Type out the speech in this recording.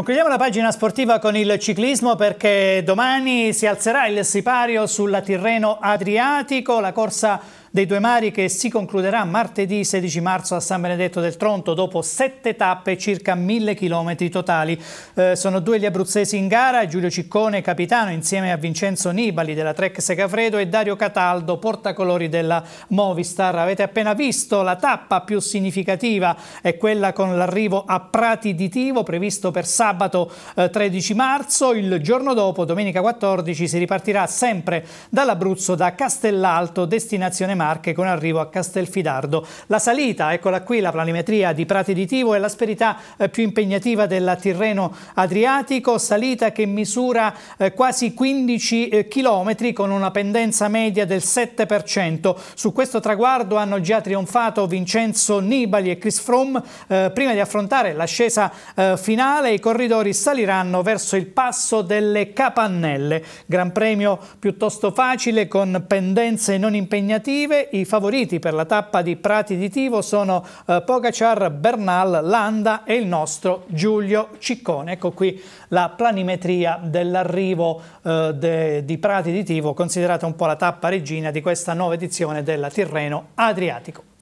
Concludiamo la pagina sportiva con il ciclismo perché domani si alzerà il sipario sulla Tirreno Adriatico, la corsa dei Due Mari che si concluderà martedì 16 marzo a San Benedetto del Tronto dopo sette tappe e circa mille chilometri totali. Eh, sono due gli abruzzesi in gara, Giulio Ciccone capitano insieme a Vincenzo Nibali della Trek Segafredo e Dario Cataldo portacolori della Movistar. Avete appena visto la tappa più significativa è quella con l'arrivo a Prati di Tivo previsto per sabato eh, 13 marzo. Il giorno dopo, domenica 14, si ripartirà sempre dall'Abruzzo da Castellalto, destinazione Marco Marche con arrivo a Castelfidardo. La salita, eccola qui, la planimetria di Prati di Tivo è l'asperità eh, più impegnativa del Tirreno Adriatico, salita che misura eh, quasi 15 km eh, con una pendenza media del 7%. Su questo traguardo hanno già trionfato Vincenzo Nibali e Chris Froome. prima di affrontare l'ascesa finale i corridori saliranno verso il passo delle Capannelle. Gran premio piuttosto facile con pendenze non impegnative offensive, i favoriti per la tappa di Prati di Tivo sono eh, Pogacar, Bernal, Landa e il nostro Giulio Ciccone. Ecco qui la planimetria dell'arrivo eh, de, di Prati di Tivo, considerata un po' la tappa regina di questa nuova edizione della Tirreno Adriatico.